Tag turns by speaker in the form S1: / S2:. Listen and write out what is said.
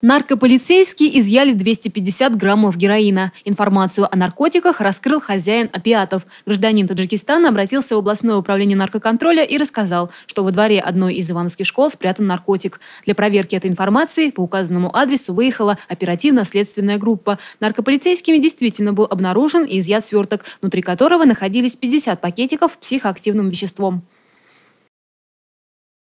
S1: Наркополицейские изъяли 250 граммов героина. Информацию о наркотиках раскрыл хозяин опиатов. Гражданин Таджикистана обратился в областное управление наркоконтроля и рассказал, что во дворе одной из ивановских школ спрятан наркотик. Для проверки этой информации по указанному адресу выехала оперативно-следственная группа. Наркополицейскими действительно был обнаружен и изъят сверток, внутри которого находились 50 пакетиков психоактивным веществом.